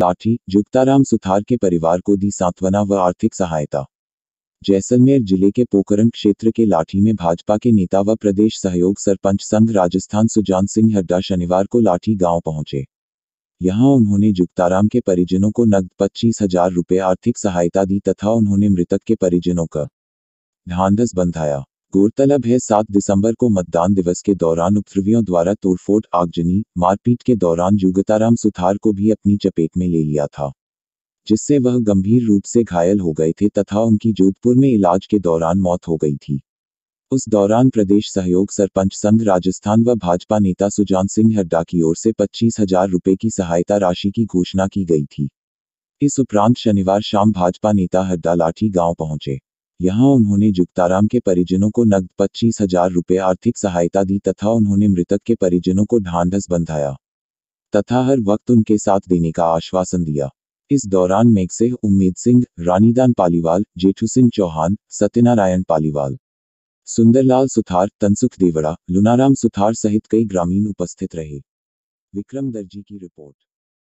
लाठी जुगताराम सुथार के परिवार को दी सांत्वना व आर्थिक सहायता जैसलमेर जिले के पोकरण क्षेत्र के लाठी में भाजपा के नेता व प्रदेश सहयोग सरपंच संघ राजस्थान सुजान सिंह हड्डा शनिवार को लाठी गांव पहुंचे यहां उन्होंने जुगताराम के परिजनों को नगद पच्चीस हजार रुपये आर्थिक सहायता दी तथा उन्होंने मृतक के परिजनों का ढांढस बंधाया गौरतलब है सात दिसंबर को मतदान दिवस के दौरान उपद्रवियों द्वारा तोड़फोड़ आगजनी मारपीट के दौरान युगताराम सुथार को भी अपनी चपेट में ले लिया था जिससे वह गंभीर रूप से घायल हो गए थे तथा उनकी जोधपुर में इलाज के दौरान मौत हो गई थी उस दौरान प्रदेश सहयोग सरपंच संघ राजस्थान व भाजपा नेता सुजान सिंह हड्डा की ओर से पच्चीस हजार रुपये की सहायता राशि की घोषणा की गई थी इस उपरांत शनिवार शाम भाजपा नेता हड्डा लाठी गांव पहुंचे यहां उन्होंने जुगताराम के परिजनों को नकद पच्चीस हजार रुपये आर्थिक सहायता दी तथा उन्होंने मृतक के परिजनों को ढांढस बंधाया तथा हर वक्त उनके साथ देने का आश्वासन दिया इस दौरान मेघसे उम्मीद सिंह रानीदान पालीवाल जेठू सिंह चौहान सत्यनारायण पालीवाल सुंदरलाल सुथार तनसुख देवड़ा लुनाराम सुथार सहित कई ग्रामीण उपस्थित रहे विक्रम दर्जी की रिपोर्ट